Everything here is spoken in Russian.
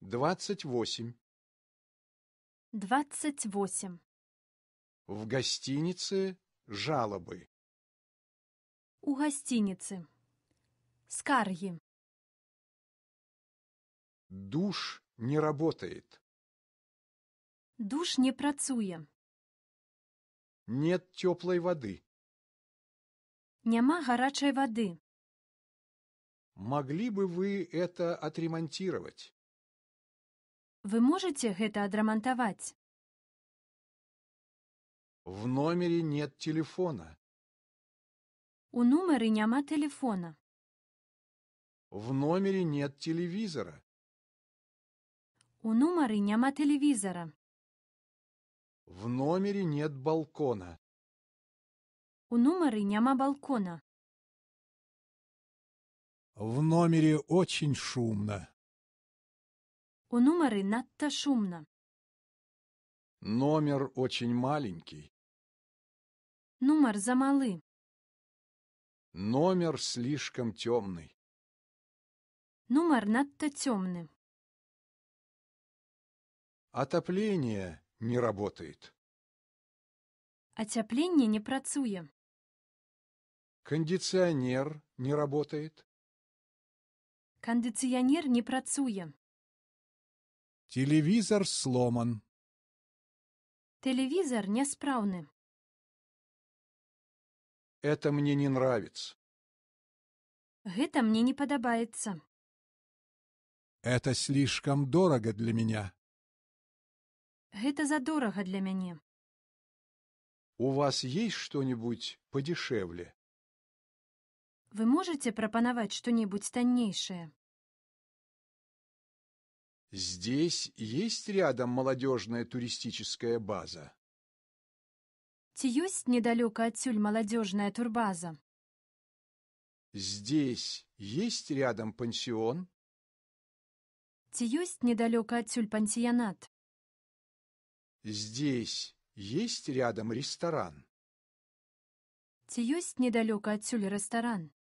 Двадцать восемь. Двадцать восемь. В гостинице жалобы. У гостиницы. Скарги. Душ не работает. Душ не працуе. Нет теплой воды. Няма горячей воды. Могли бы вы это отремонтировать? Вы можете это адрамонтовать. В номере нет телефона. У нумары няма телефона. В номере нет телевизора. У нумары няма телевизора. В номере нет балкона. У нумары няма балкона. В номере очень шумно. У номери надто шумно. Номер очень маленький. Номер замалы. Номер слишком темный. Номер надто темный. Отопление не работает. Отопление не працуе. Кондиционер не работает. Кондиционер не працуе. Телевизор сломан. Телевізор няспраўны. Это мне не нравится. Это мне не подобается. Это слишком дорого для меня. Гэта задорого для меня. У вас есть что-нибудь подешевле? Вы можете пропоновать что-нибудь тоннейшее? Здесь есть рядом молодежная туристическая база? Ці ёсць недалёка адсюль молодежная турбаза. Здесь есть рядом пансион? Ці ёсць недалёка адсюль пансионат. Здесь есть рядом ресторан? Ці ёсць недалёка адсюль ресторан.